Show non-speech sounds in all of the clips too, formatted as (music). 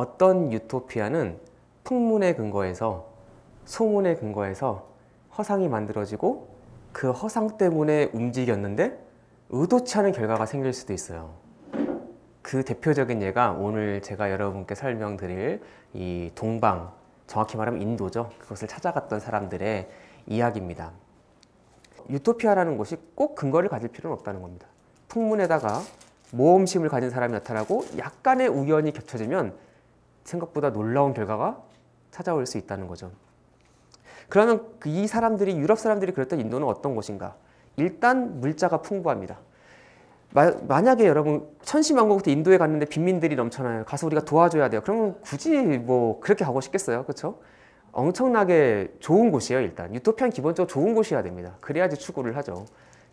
어떤 유토피아는 풍문의근거에서소문의근거에서 허상이 만들어지고 그 허상 때문에 움직였는데 의도치 않은 결과가 생길 수도 있어요. 그 대표적인 예가 오늘 제가 여러분께 설명드릴 이 동방, 정확히 말하면 인도죠. 그것을 찾아갔던 사람들의 이야기입니다. 유토피아라는 곳이 꼭 근거를 가질 필요는 없다는 겁니다. 풍문에다가 모험심을 가진 사람이 나타나고 약간의 우연이 겹쳐지면 생각보다 놀라운 결과가 찾아올 수 있다는 거죠. 그러면 그 이 사람들이 유럽 사람들이 그랬던 인도는 어떤 곳인가? 일단 물자가 풍부합니다. 마, 만약에 여러분 천시만고부터 인도에 갔는데 빈민들이 넘쳐나요. 가서 우리가 도와줘야 돼요. 그러면 굳이 뭐 그렇게 하고 싶겠어요, 그렇죠? 엄청나게 좋은 곳이에요. 일단 유토피아는 기본적으로 좋은 곳이어야 됩니다. 그래야지 추구를 하죠.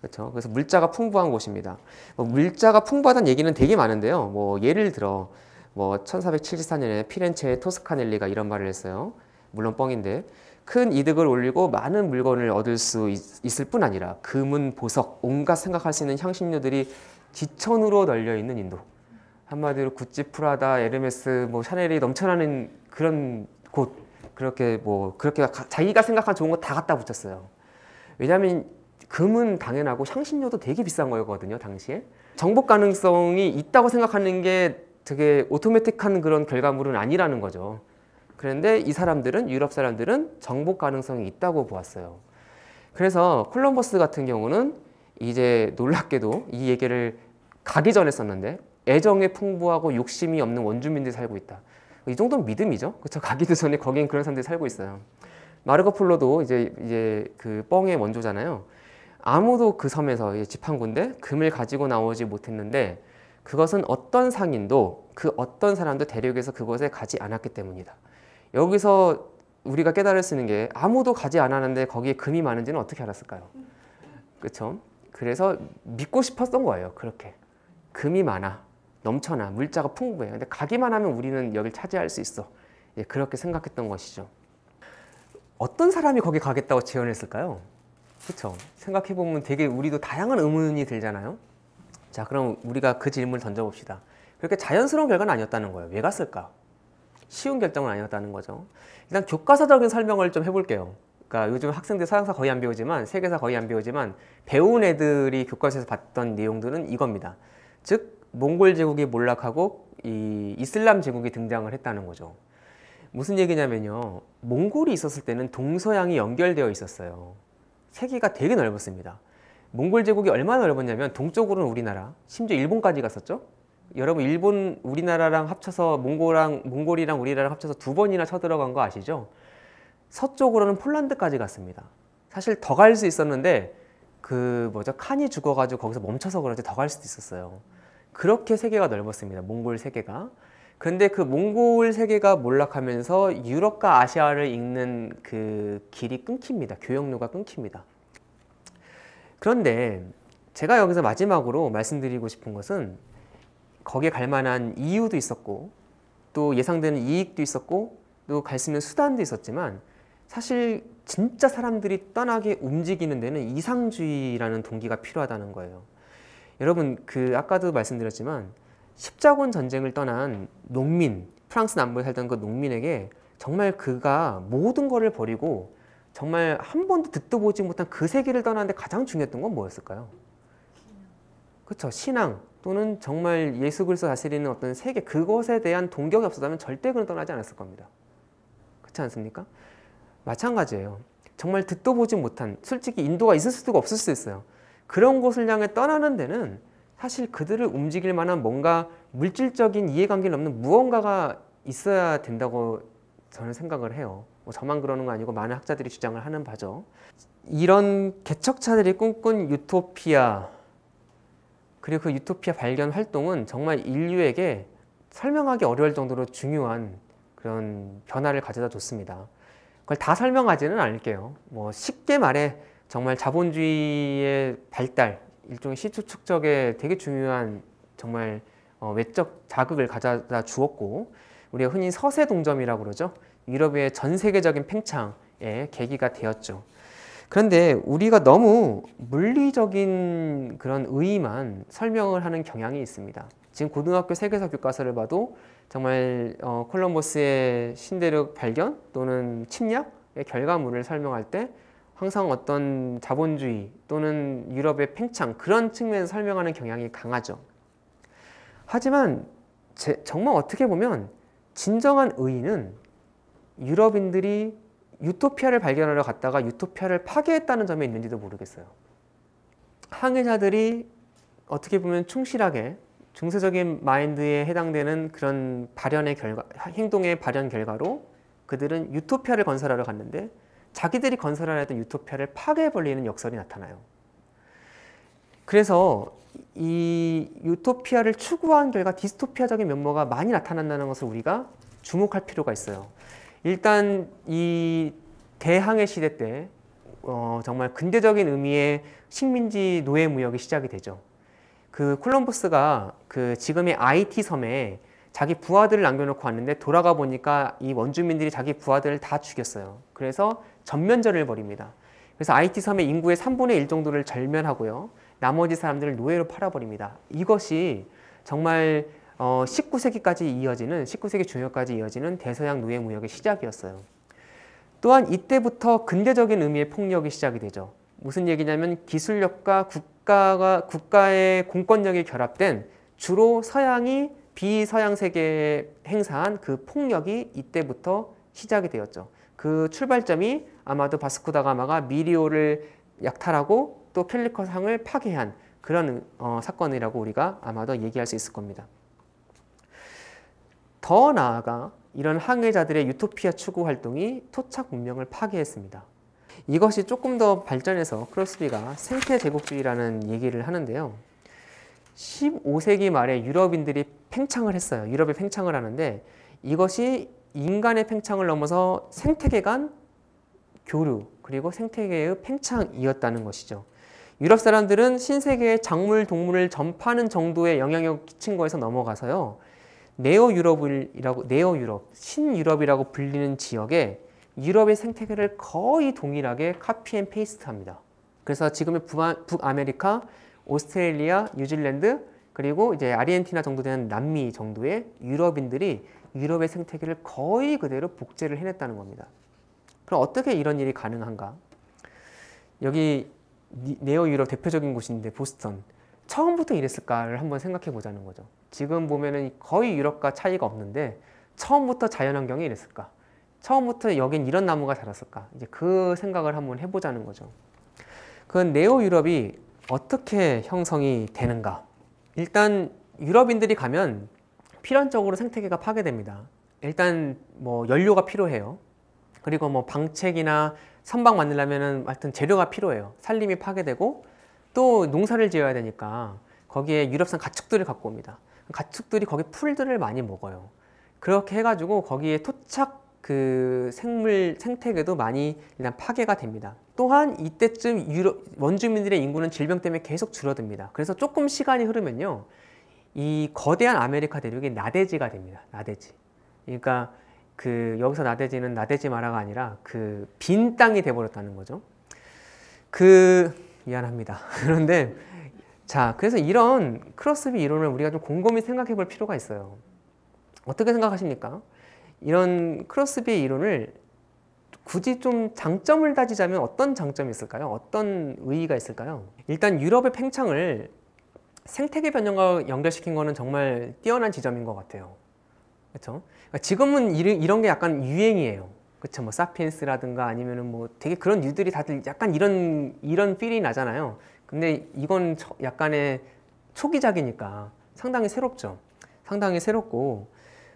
그렇죠? 그래서 물자가 풍부한 곳입니다. 뭐 물자가 풍부하다는 얘기는 되게 많은데요. 뭐 예를 들어 뭐 1474년에 피렌체의 토스카넬리가 이런 말을 했어요. 물론 뻥인데 큰 이득을 올리고 많은 물건을 얻을 수 있, 을뿐 아니라 금은 보석, 온갖 생각할 수 있는 향신료들이 지천으로 널려 있는 인도. 한마디로 구찌, 프라다, 에르메스, 뭐 샤넬이 넘쳐나는 그런 곳 그렇게 뭐 그렇게 자기가 생각한 좋은 거 다 갖다 붙였어요. 왜냐하면 금은 당연하고 향신료도 되게 비싼 거였거든요 당시에 정복 가능성이 있다고 생각하는 게 되게 오토매틱한 그런 결과물은 아니라는 거죠. 그런데 이 사람들은 유럽 사람들은 정복 가능성이 있다고 보았어요. 그래서 콜럼버스 같은 경우는 이제 놀랍게도 이 얘기를 가기 전에 썼는데 애정에 풍부하고 욕심이 없는 원주민들이 살고 있다. 이 정도는 믿음이죠. 그렇죠. 가기도 전에 거긴 그런 사람들이 살고 있어요. 마르코 폴로도 이제 이제 그 뻥의 원조잖아요. 아무도 그 섬에서 집한 군데 금을 가지고 나오지 못했는데 그것은 어떤 상인도 그 어떤 사람도 대륙에서 그곳에 가지 않았기 때문이다. 여기서 우리가 깨달을 수 있는 게 아무도 가지 않았는데 거기에 금이 많은지는 어떻게 알았을까요? 그렇죠? 그래서 믿고 싶었던 거예요. 그렇게 금이 많아, 넘쳐나, 물자가 풍부해. 근데 가기만 하면 우리는 여길 차지할 수 있어. 예, 그렇게 생각했던 것이죠. 어떤 사람이 거기 가겠다고 제언했을까요? 그렇죠? 생각해 보면 되게 우리도 다양한 의문이 들잖아요. 자, 그럼 우리가 그 질문을 던져봅시다. 그렇게 자연스러운 결과는 아니었다는 거예요. 왜 갔을까? 쉬운 결정은 아니었다는 거죠. 일단 교과서적인 설명을 좀 해볼게요. 그러니까 요즘 학생들 사상사 거의 안 배우지만 세계사 거의 안 배우지만 배운 애들이 교과서에서 봤던 내용들은 이겁니다. 즉 몽골 제국이 몰락하고 이 이슬람 제국이 등장을 했다는 거죠. 무슨 얘기냐면요. 몽골이 있었을 때는 동서양이 연결되어 있었어요. 세계가 되게 넓었습니다. 몽골 제국이 얼마나 넓었냐면 동쪽으로는 우리나라, 심지어 일본까지 갔었죠. 여러분 일본 우리나라랑 합쳐서 몽골랑 몽골이랑 우리나라랑 합쳐서 두 번이나 쳐들어간 거 아시죠? 서쪽으로는 폴란드까지 갔습니다. 사실 더 갈 수 있었는데 그 뭐죠 칸이 죽어가지고 거기서 멈춰서 그런지 더 갈 수도 있었어요. 그렇게 세계가 넓었습니다. 몽골 세계가. 근데 그 몽골 세계가 몰락하면서 유럽과 아시아를 잇는 그 길이 끊깁니다. 교역로가 끊깁니다. 그런데 제가 여기서 마지막으로 말씀드리고 싶은 것은 거기에 갈 만한 이유도 있었고 또 예상되는 이익도 있었고 또 갈 수 있는 수단도 있었지만 사실 진짜 사람들이 떠나게 움직이는 데는 이상주의라는 동기가 필요하다는 거예요. 여러분 그 아까도 말씀드렸지만 십자군 전쟁을 떠난 농민 프랑스 남부에 살던 그 농민에게 정말 그가 모든 것을 버리고 정말 한 번도 듣도 보지 못한 그 세계를 떠나는데 가장 중요했던 건 뭐였을까요? 그렇죠. 신앙 또는 정말 예수 그리스도 다스리는 어떤 세계 그것에 대한 동경이 없었다면 절대 그는 떠나지 않았을 겁니다. 그렇지 않습니까? 마찬가지예요. 정말 듣도 보지 못한 솔직히 인도가 있을 수도 없을 수 있어요. 그런 곳을 향해 떠나는 데는 사실 그들을 움직일 만한 뭔가 물질적인 이해관계를 넘는 무언가가 있어야 된다고 저는 생각을 해요. 뭐 저만 그러는 거 아니고 많은 학자들이 주장을 하는 바죠. 이런 개척자들이 꿈꾼 유토피아 그리고 그 유토피아 발견 활동은 정말 인류에게 설명하기 어려울 정도로 중요한 그런 변화를 가져다 줬습니다. 그걸 다 설명하지는 않을게요. 뭐 쉽게 말해 정말 자본주의의 발달, 일종의 시초축적에 되게 중요한 정말 어, 외적 자극을 가져다 주었고 우리가 흔히 서세동점이라고 그러죠. 유럽의 전 세계적인 팽창의 계기가 되었죠. 그런데 우리가 너무 물리적인 그런 의의만 설명을 하는 경향이 있습니다. 지금 고등학교 세계사 교과서를 봐도 정말 어, 콜럼버스의 신대륙 발견 또는 침략의 결과물을 설명할 때 항상 어떤 자본주의 또는 유럽의 팽창 그런 측면에서 설명하는 경향이 강하죠. 하지만 제, 정말 어떻게 보면 진정한 의의는 유럽인들이 유토피아를 발견하러 갔다가 유토피아를 파괴했다는 점이 있는지도 모르겠어요. 항해자들이 어떻게 보면 충실하게 중세적인 마인드에 해당되는 그런 발현의 결과, 행동의 발현 결과로 그들은 유토피아를 건설하러 갔는데 자기들이 건설하려 던 유토피아를 파괴해버리는 역설이 나타나요. 그래서 이 유토피아를 추구한 결과 디스토피아적인 면모가 많이 나타난다는 것을 우리가 주목할 필요가 있어요. 일단 이 대항해 시대 때 어, 정말 근대적인 의미의 식민지 노예 무역이 시작이 되죠. 그 콜럼버스가 그 지금의 IT 섬에 자기 부하들을 남겨놓고 왔는데 돌아가 보니까 이 원주민들이 자기 부하들을 다 죽였어요. 그래서 전면전을 벌입니다. 그래서 IT 섬의 인구의 3분의 1 정도를 절면하고요. 나머지 사람들을 노예로 팔아버립니다. 이것이 정말 어, 19세기까지 이어지는 19세기 중엽까지 이어지는 대서양 노예 무역의 시작이었어요. 또한 이때부터 근대적인 의미의 폭력이 시작이 되죠. 무슨 얘기냐면 기술력과 국가가 국가의 공권력이 결합된 주로 서양이 비서양 세계에 행사한 그 폭력이 이때부터 시작이 되었죠. 그 출발점이 아마도 바스쿠다가마가 미리오를 약탈하고 또 캘리커 상을 파괴한 그런 어, 사건이라고 우리가 아마도 얘기할 수 있을 겁니다. 더 나아가 이런 항해자들의 유토피아 추구 활동이 토착 문명을 파괴했습니다. 이것이 조금 더 발전해서 크로스비가 생태 제국주의라는 얘기를 하는데요. 15세기 말에 유럽인들이 팽창을 했어요. 유럽에 팽창을 하는데 이것이 인간의 팽창을 넘어서 생태계 간 교류 그리고 생태계의 팽창이었다는 것이죠. 유럽 사람들은 신세계의 작물, 동물을 전파하는 정도의 영향력 끼친 거에서 넘어가서요. 네오 유럽이라고 네오 유럽, 신유럽이라고 불리는 지역에 유럽의 생태계를 거의 동일하게 카피앤 페이스트합니다. 그래서 지금의 북아메리카, 오스트레일리아, 뉴질랜드 그리고 이제 아르헨티나 정도 되는 남미 정도의 유럽인들이 유럽의 생태계를 거의 그대로 복제를 해냈다는 겁니다. 그럼 어떻게 이런 일이 가능한가? 여기 네오 유럽 대표적인 곳인데 보스턴. 처음부터 이랬을까를 한번 생각해 보자는 거죠. 지금 보면은 거의 유럽과 차이가 없는데 처음부터 자연환경이 이랬을까? 처음부터 여긴 이런 나무가 자랐을까? 이제 그 생각을 한번 해보자는 거죠. 그 네오 유럽이 어떻게 형성이 되는가? 일단 유럽인들이 가면 필연적으로 생태계가 파괴됩니다. 일단 뭐 연료가 필요해요. 그리고 뭐 방책이나 선박 만들려면은 하여튼 재료가 필요해요. 산림이 파괴되고 또 농사를 지어야 되니까 거기에 유럽산 가축들을 갖고 옵니다. 가축들이 거기 풀들을 많이 먹어요. 그렇게 해가지고 거기에 토착 그 생물 생태계도 많이 일단 파괴가 됩니다. 또한 이때쯤 유럽 원주민들의 인구는 질병 때문에 계속 줄어듭니다. 그래서 조금 시간이 흐르면요. 이 거대한 아메리카 대륙이 나대지가 됩니다. 나대지. 그러니까 그 여기서 나대지는 나대지 마라가 아니라 그 빈 땅이 돼 버렸다는 거죠. 그 미안합니다. (laughs) 그런데 자, 그래서 이런 크로스비 이론을 우리가 좀 곰곰이 생각해 볼 필요가 있어요. 어떻게 생각하십니까? 이런 크로스비 이론을 굳이 좀 장점을 따지자면 어떤 장점이 있을까요? 어떤 의의가 있을까요? 일단 유럽의 팽창을 생태계 변형과 연결시킨 거는 정말 뛰어난 지점인 것 같아요. 그렇죠? 지금은 이런 게 약간 유행이에요. 그렇죠뭐 사피엔스라든가 아니면은 뭐 되게 그런 유들이 다들 약간 이런 이런 필이 나잖아요. 근데 이건 약간의 초기작이니까 상당히 새롭죠. 상당히 새롭고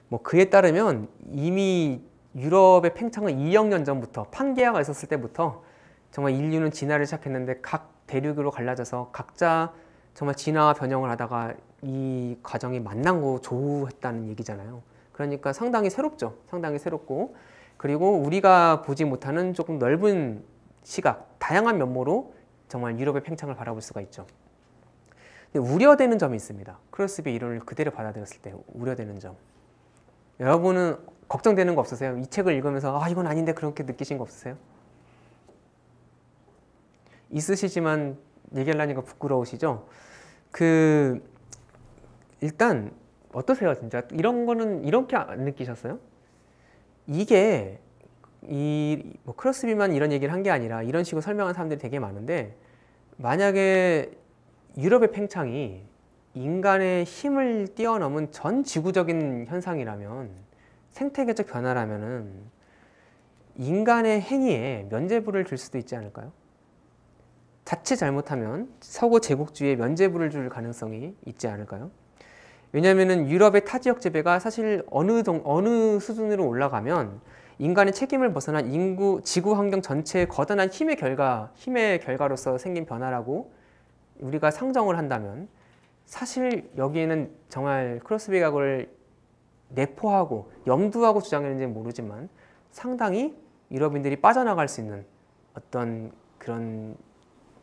뭐 그에 따르면 이미 유럽의 팽창은 2억 년 전부터 판게아가 있었을 때부터 정말 인류는 진화를 시작했는데 각 대륙으로 갈라져서 각자 정말 진화와 변형을 하다가 이 과정이 만난 거 조우했다는 얘기잖아요. 그러니까 상당히 새롭죠. 상당히 새롭고 그리고 우리가 보지 못하는 조금 넓은 시각, 다양한 면모로 정말 유럽의 팽창을 바라볼 수가 있죠. 우려되는 점이 있습니다. 크로스비 이론을 그대로 받아들였을 때 우려되는 점. 여러분은 걱정되는 거 없으세요? 이 책을 읽으면서 아 이건 아닌데 그렇게 느끼신 거 없으세요? 있으시지만 얘기하려니까 부끄러우시죠? 그 일단 어떠세요 진짜 이런 거는 이렇게 안 느끼셨어요? 이게 이뭐 크로스비만 이런 얘기를 한 게 아니라 이런 식으로 설명한 사람들이 되게 많은데 만약에 유럽의 팽창이 인간의 힘을 뛰어넘은 전 지구적인 현상이라면 생태계적 변화라면은 인간의 행위에 면죄부를 줄 수도 있지 않을까요? 자칫 잘못하면 서구 제국주의에 면죄부를 줄 가능성이 있지 않을까요? 왜냐하면 유럽의 타지역 재배가 사실 어느, 동, 어느 수준으로 올라가면 인간의 책임을 벗어난 인구, 지구 환경 전체의 거대한 힘의 결과, 힘의 결과로서 생긴 변화라고 우리가 상정을 한다면 사실 여기에는 정말 크로스비 각을 내포하고 염두하고 주장했는지 모르지만 상당히 유럽인들이 빠져나갈 수 있는 어떤 그런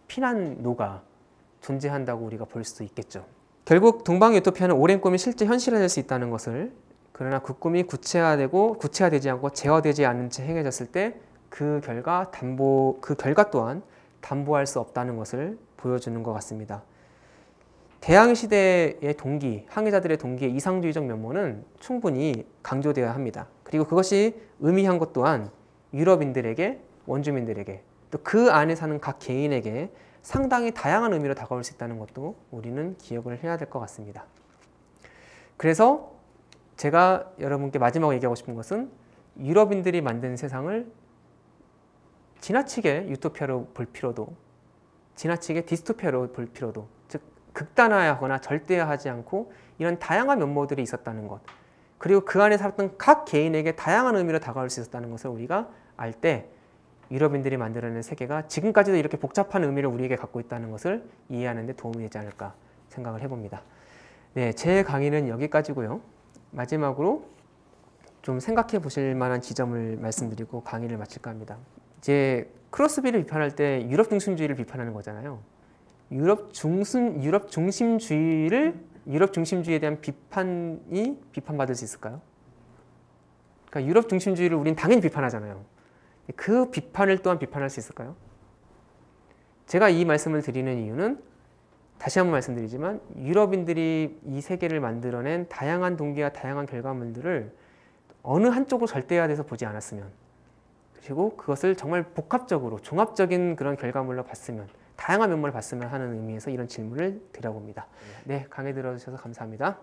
피난노가 존재한다고 우리가 볼 수도 있겠죠. 결국 동방 유토피아는 오랜 꿈이 실제 현실화될 수 있다는 것을 그러나 그 꿈이 구체화되고 구체화되지 않고 제어되지 않은 채 행해졌을 때 그 결과 담보 그 결과 또한 담보할 수 없다는 것을 보여주는 것 같습니다. 대항 시대의 동기, 항해자들의 동기의 이상주의적 면모는 충분히 강조되어야 합니다. 그리고 그것이 의미한 것 또한 유럽인들에게 원주민들에게 또 그 안에 사는 각 개인에게 상당히 다양한 의미로 다가올 수 있다는 것도 우리는 기억을 해야 될 것 같습니다. 그래서 제가 여러분께 마지막으로 얘기하고 싶은 것은 유럽인들이 만든 세상을 지나치게 유토피아로 볼 필요도 지나치게 디스토피아로 볼 필요도 즉 극단화하거나 절대화하지 않고 이런 다양한 면모들이 있었다는 것 그리고 그 안에 살았던 각 개인에게 다양한 의미로 다가올 수 있었다는 것을 우리가 알때 유럽인들이 만들어낸 세계가 지금까지도 이렇게 복잡한 의미를 우리에게 갖고 있다는 것을 이해하는 데 도움이 되지 않을까 생각을 해봅니다. 네, 제 강의는 여기까지고요. 마지막으로 좀 생각해 보실 만한 지점을 말씀드리고 강의를 마칠까 합니다. 이제 크로스비를 비판할 때 유럽 중심주의를 비판하는 거잖아요. 유럽 중심 유럽 중심주의를 유럽 중심주의에 대한 비판이 비판받을 수 있을까요? 그러니까 유럽 중심주의를 우린 당연히 비판하잖아요. 그 비판을 또한 비판할 수 있을까요? 제가 이 말씀을 드리는 이유는 다시 한 번 말씀드리지만 유럽인들이 이 세계를 만들어낸 다양한 동기와 다양한 결과물들을 어느 한쪽으로 절대화돼서 보지 않았으면 그리고 그것을 정말 복합적으로 종합적인 그런 결과물로 봤으면 다양한 면모를 봤으면 하는 의미에서 이런 질문을 드려봅니다. 네, 강의 들어주셔서 감사합니다.